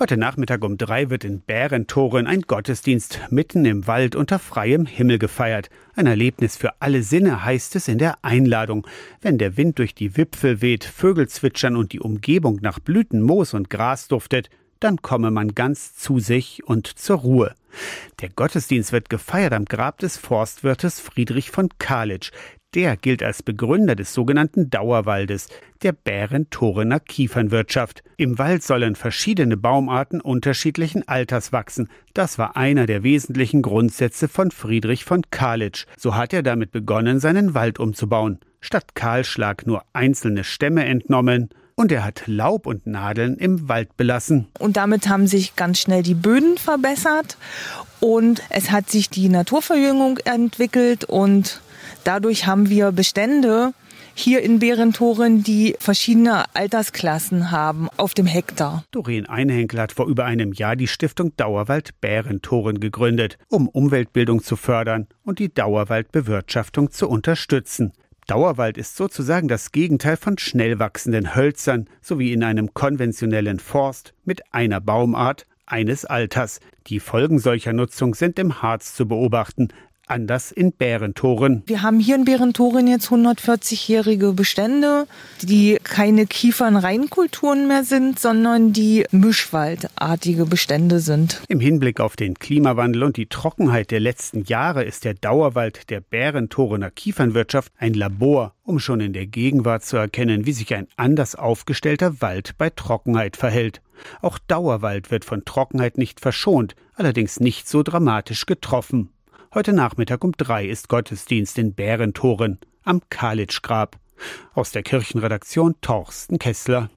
Heute Nachmittag um drei wird in Bärentoren ein Gottesdienst mitten im Wald unter freiem Himmel gefeiert. Ein Erlebnis für alle Sinne heißt es in der Einladung. Wenn der Wind durch die Wipfel weht, Vögel zwitschern und die Umgebung nach Blüten, Moos und Gras duftet, dann komme man ganz zu sich und zur Ruhe. Der Gottesdienst wird gefeiert am Grab des Forstwirtes Friedrich von Kalitsch. Der gilt als Begründer des sogenannten Dauerwaldes, der Bärentorener Kiefernwirtschaft. Im Wald sollen verschiedene Baumarten unterschiedlichen Alters wachsen. Das war einer der wesentlichen Grundsätze von Friedrich von Kalitsch. So hat er damit begonnen, seinen Wald umzubauen. Statt Kahlschlag nur einzelne Stämme entnommen und er hat Laub und Nadeln im Wald belassen. Und damit haben sich ganz schnell die Böden verbessert und es hat sich die Naturverjüngung entwickelt und Dadurch haben wir Bestände hier in Bärentoren, die verschiedene Altersklassen haben auf dem Hektar. Doreen Einhenkel hat vor über einem Jahr die Stiftung Dauerwald Bärentoren gegründet, um Umweltbildung zu fördern und die Dauerwaldbewirtschaftung zu unterstützen. Dauerwald ist sozusagen das Gegenteil von schnell wachsenden Hölzern, sowie in einem konventionellen Forst mit einer Baumart eines Alters. Die Folgen solcher Nutzung sind im Harz zu beobachten, Anders in Bärentoren. Wir haben hier in Bärentoren jetzt 140-jährige Bestände, die keine Kiefernreinkulturen mehr sind, sondern die mischwaldartige Bestände sind. Im Hinblick auf den Klimawandel und die Trockenheit der letzten Jahre ist der Dauerwald der Bärentorener Kiefernwirtschaft ein Labor, um schon in der Gegenwart zu erkennen, wie sich ein anders aufgestellter Wald bei Trockenheit verhält. Auch Dauerwald wird von Trockenheit nicht verschont, allerdings nicht so dramatisch getroffen. Heute Nachmittag um drei ist Gottesdienst in Bärentoren am Kalitschgrab. Aus der Kirchenredaktion Torsten Kessler.